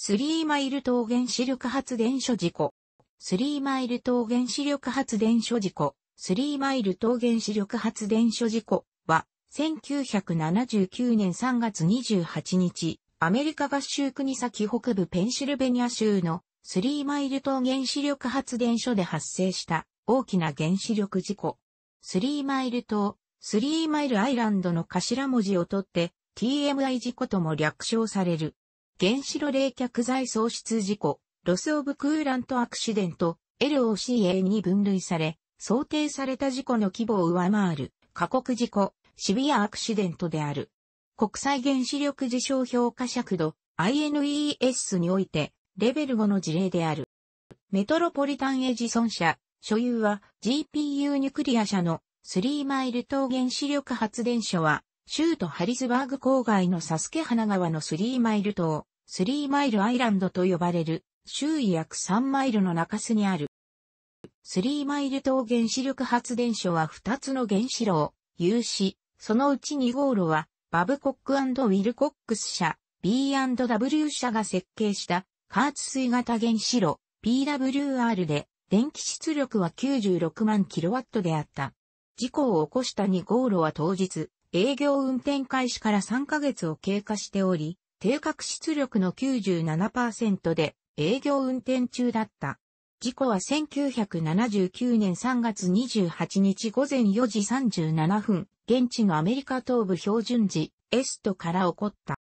スリーマイル島原子力発電所事故。スリーマイル島原子力発電所事故。スリーマイル島原子力発電所事故は、1979年3月28日、アメリカ合衆国先北部ペンシルベニア州のスリーマイル島原子力発電所で発生した大きな原子力事故。スリーマイル島、スリーマイルアイランドの頭文字を取って TMI 事故とも略称される。原子炉冷却剤喪失事故、ロスオブクーラントアクシデント、LOCA に分類され、想定された事故の規模を上回る、過酷事故、シビアアクシデントである。国際原子力事象評価尺度、INES において、レベル5の事例である。メトロポリタンエジソン社、所有は GPU ニュクリア社の3マイル島原子力発電所は、州都ハリスバーグ郊外のサスケ花川の3マイル島、スリーマイルアイランドと呼ばれる、周囲約3マイルの中州にある。スリーマイル島原子力発電所は2つの原子炉を有し、そのうち2号炉は、バブコックウィルコックス社、B&W 社が設計した、加圧水型原子炉、PWR で、電気出力は96万キロワットであった。事故を起こした2号炉は当日、営業運転開始から3ヶ月を経過しており、定格出力の97%で営業運転中だった。事故は1979年3月28日午前4時37分、現地のアメリカ東部標準時、エストから起こった。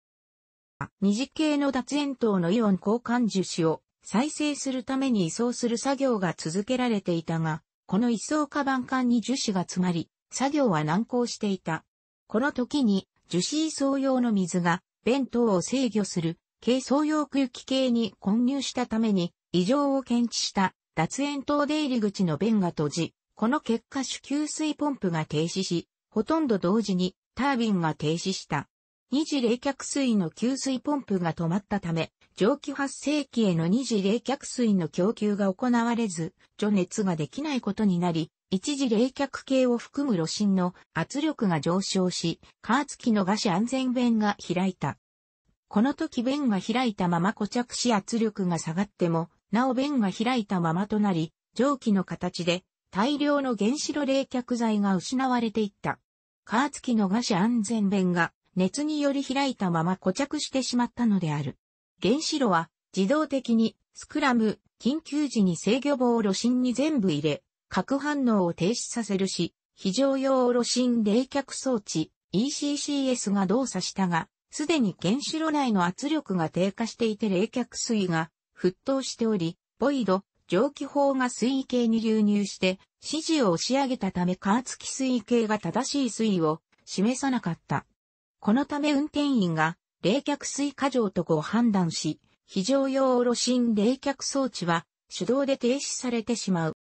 二次系の脱煙筒のイオン交換樹脂を再生するために移送する作業が続けられていたが、この移送カバン管に樹脂が詰まり、作業は難航していた。この時に樹脂移送用の水が弁当を制御する軽装用空気系に混入したために異常を検知した脱炎筒出入り口の弁が閉じ、この結果主給水ポンプが停止し、ほとんど同時にタービンが停止した。二次冷却水の給水ポンプが止まったため、蒸気発生器への二次冷却水の供給が行われず、除熱ができないことになり、一時冷却系を含む炉心の圧力が上昇し、加圧器のガシ安全弁が開いた。この時弁が開いたまま固着し圧力が下がっても、なお弁が開いたままとなり、蒸気の形で大量の原子炉冷却剤が失われていった。加圧器のガシ安全弁が熱により開いたまま固着してしまったのである。原子炉は自動的にスクラム、緊急時に制御棒を炉心に全部入れ、核反応を停止させるし、非常用炉心冷却装置 ECCS が動作したが、すでに原子炉内の圧力が低下していて冷却水が沸騰しており、ボイド、蒸気砲が水位計に流入して、指示を押し上げたため加圧器水位計が正しい水位を示さなかった。このため運転員が冷却水過剰と誤判断し、非常用炉心冷却装置は手動で停止されてしまう。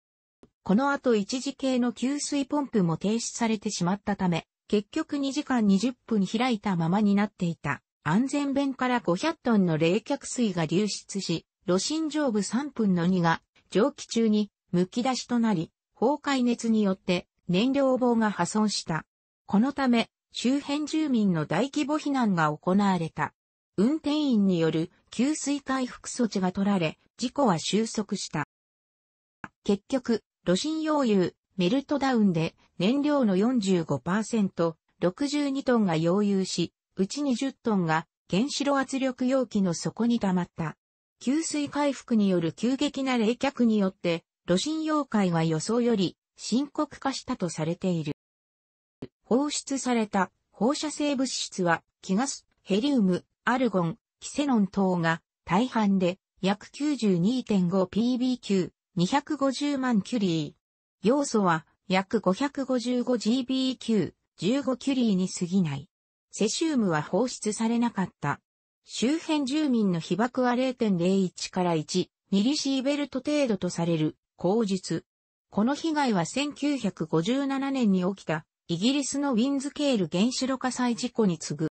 この後一時系の給水ポンプも停止されてしまったため、結局2時間20分開いたままになっていた。安全弁から500トンの冷却水が流出し、炉心上部3分の2が蒸気中に剥き出しとなり、崩壊熱によって燃料棒が破損した。このため、周辺住民の大規模避難が行われた。運転員による給水回復措置が取られ、事故は収束した。結局、炉心溶融、メルトダウンで燃料の45%、62トンが溶融し、うち20トンが原子炉圧力容器の底に溜まった。給水回復による急激な冷却によって、炉心溶解は予想より深刻化したとされている。放出された放射性物質は、気ガス、ヘリウム、アルゴン、キセノン等が大半で約 92.5pb 級250万キュリー。要素は約 555GBQ、15キュリーに過ぎない。セシウムは放出されなかった。周辺住民の被爆は0.01から1ミリシーベルト程度とされる、口述。この被害は1957年に起きた、イギリスのウィンズケール原子炉火災事故に次ぐ。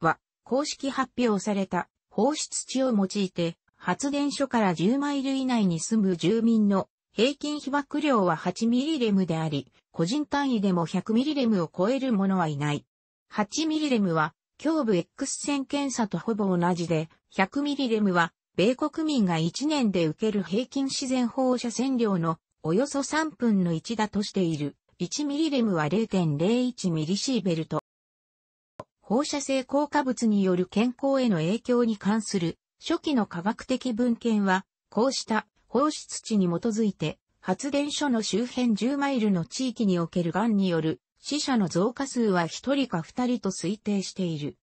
は、公式発表された放出値を用いて、発電所から10マイル以内に住む住民の平均被曝量は8ミリレムであり、個人単位でも100ミリレムを超える者はいない。8ミリレムは、胸部 X 線検査とほぼ同じで、100ミリレムは、米国民が1年で受ける平均自然放射線量のおよそ3分の1だとしている。1ミリレムは0.01ミリシーベルト。放射性効果物による健康への影響に関する初期の科学的文献は、こうした放出地に基づいて、発電所の周辺10マイルの地域における癌による死者の増加数は1人か2人と推定している。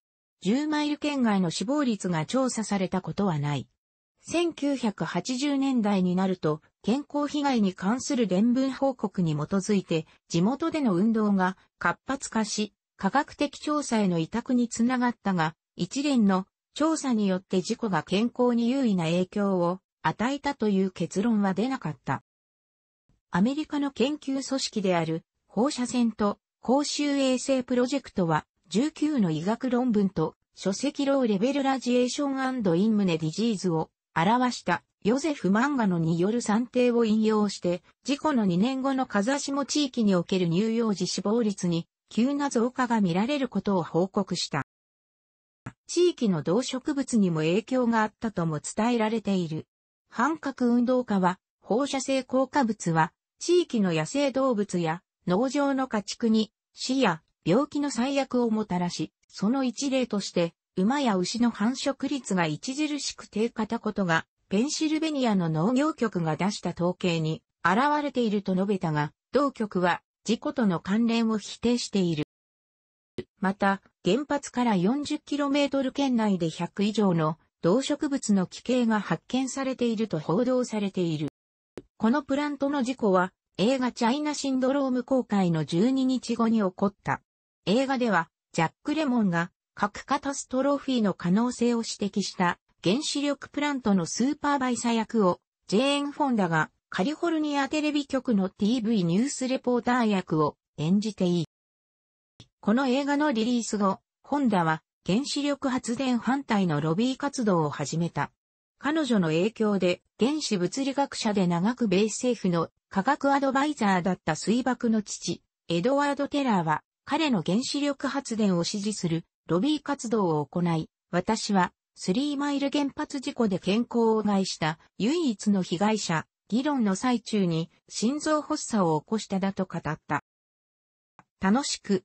10マイル圏外の死亡率が調査されたことはない。1980年代になると、健康被害に関する伝聞報告に基づいて、地元での運動が活発化し、科学的調査への委託につながったが、一連の調査によって事故が健康に優位な影響を与えたという結論は出なかった。アメリカの研究組織である放射線と公衆衛生プロジェクトは19の医学論文と書籍ローレベルラジエーションインムネディジーズを表したヨゼフ・漫画のによる算定を引用して、事故の2年後の風下地域における乳幼児死亡率に急な増加が見られることを報告した。地域の動植物にも影響があったとも伝えられている。反核運動家は、放射性効果物は、地域の野生動物や農場の家畜に死や病気の最悪をもたらし、その一例として、馬や牛の繁殖率が著しく低下たことが、ペンシルベニアの農業局が出した統計に現れていると述べたが、同局は事故との関連を否定している。また、原発から 40km 圏内で100以上の動植物の奇形が発見されていると報道されている。このプラントの事故は映画チャイナシンドローム公開の12日後に起こった。映画ではジャック・レモンが核カタストロフィーの可能性を指摘した原子力プラントのスーパーバイサ役をジェーン・フォンダがカリフォルニアテレビ局の TV ニュースレポーター役を演じていこの映画のリリース後、ホンダは原子力発電反対のロビー活動を始めた。彼女の影響で原子物理学者で長く米政府の科学アドバイザーだった水爆の父、エドワード・テラーは彼の原子力発電を支持するロビー活動を行い、私はスリーマイル原発事故で健康を害した唯一の被害者、議論の最中に心臓発作を起こしただと語った。楽しく